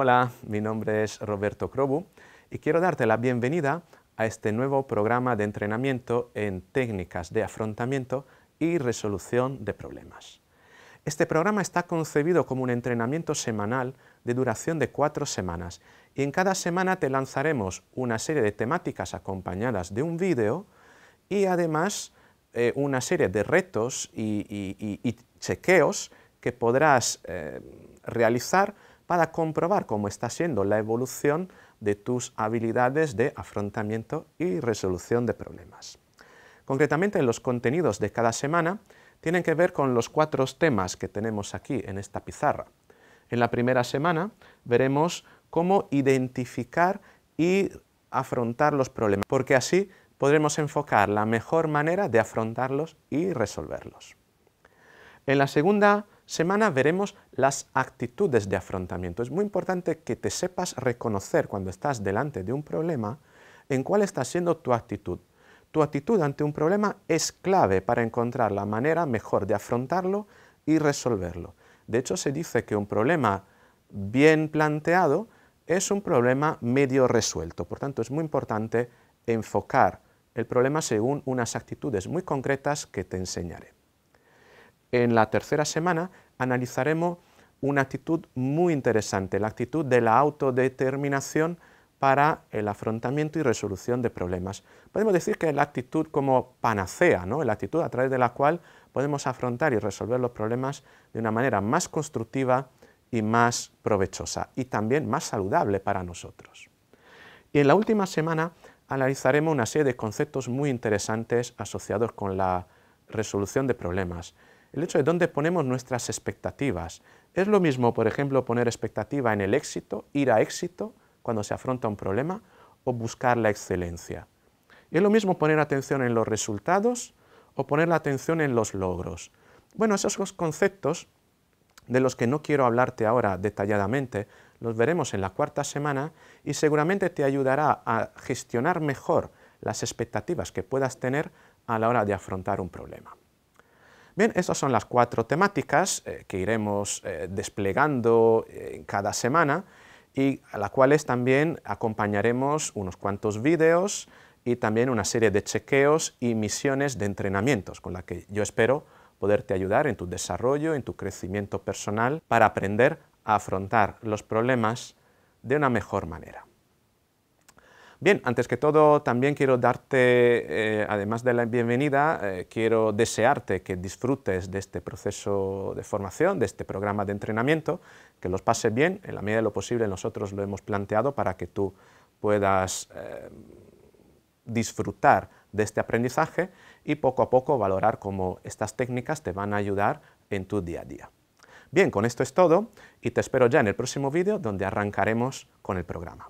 Hola, mi nombre es Roberto Crobu y quiero darte la bienvenida a este nuevo programa de entrenamiento en técnicas de afrontamiento y resolución de problemas. Este programa está concebido como un entrenamiento semanal de duración de cuatro semanas y en cada semana te lanzaremos una serie de temáticas acompañadas de un vídeo y además eh, una serie de retos y, chequeos que podrás eh, realizar para comprobar cómo está siendo la evolución de tus habilidades de afrontamiento y resolución de problemas. Concretamente, los contenidos de cada semana tienen que ver con los cuatro temas que tenemos aquí en esta pizarra. En la primera semana veremos cómo identificar y afrontar los problemas, porque así podremos enfocar la mejor manera de afrontarlos y resolverlos. En la segunda semana veremos las actitudes de afrontamiento. Es muy importante que te sepas reconocer cuando estás delante de un problema en cuál está siendo tu actitud. Tu actitud ante un problema es clave para encontrar la manera mejor de afrontarlo y resolverlo. De hecho, se dice que un problema bien planteado es un problema medio resuelto. Por tanto, es muy importante enfocar el problema según unas actitudes muy concretas que te enseñaré en la tercera semana analizaremos una actitud muy interesante, la actitud de la autodeterminación para el afrontamiento y resolución de problemas. Podemos decir que es la actitud como panacea, la actitud a través de la cual podemos afrontar y resolver los problemas de una manera más constructiva y más provechosa y también más saludable para nosotros. Y en la última semana analizaremos una serie de conceptos muy interesantes asociados con la resolución de problemas el hecho de dónde ponemos nuestras expectativas. Es lo mismo, por ejemplo, poner expectativa en el éxito, ir a éxito cuando se afronta un problema o buscar la excelencia. Y es lo mismo poner atención en los resultados o poner la atención en los logros. Bueno, esos conceptos de los que no quiero hablarte ahora detalladamente, los veremos en la cuarta semana y seguramente te ayudará a gestionar mejor las expectativas que puedas tener a la hora de afrontar un problema. Bien, estas son las cuatro temáticas eh, que iremos eh, desplegando eh, cada semana y a las cuales también acompañaremos unos cuantos vídeos y también una serie de chequeos y misiones de entrenamientos con la que yo espero poderte ayudar en tu desarrollo, en tu crecimiento personal para aprender a afrontar los problemas de una mejor manera. Bien, antes que todo también quiero darte, eh, además de la bienvenida, eh, quiero desearte que disfrutes de este proceso de formación, de este programa de entrenamiento, que los pases bien, en la medida de lo posible nosotros lo hemos planteado para que tú puedas eh, disfrutar de este aprendizaje y poco a poco valorar cómo estas técnicas te van a ayudar en tu día a día. Bien, con esto es todo y te espero ya en el próximo vídeo donde arrancaremos con el programa.